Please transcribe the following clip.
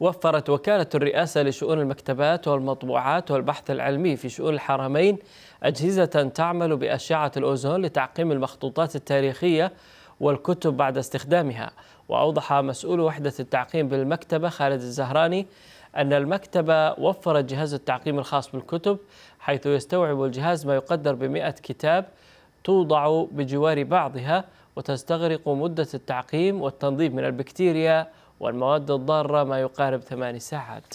وفرت وكالة الرئاسة لشؤون المكتبات والمطبوعات والبحث العلمي في شؤون الحرمين أجهزة تعمل بأشعة الأوزون لتعقيم المخطوطات التاريخية والكتب بعد استخدامها وأوضح مسؤول وحدة التعقيم بالمكتبة خالد الزهراني أن المكتبة وفرت جهاز التعقيم الخاص بالكتب حيث يستوعب الجهاز ما يقدر بمئة كتاب توضع بجوار بعضها وتستغرق مدة التعقيم والتنظيف من البكتيريا والمواد الضارة ما يقارب ثماني ساعات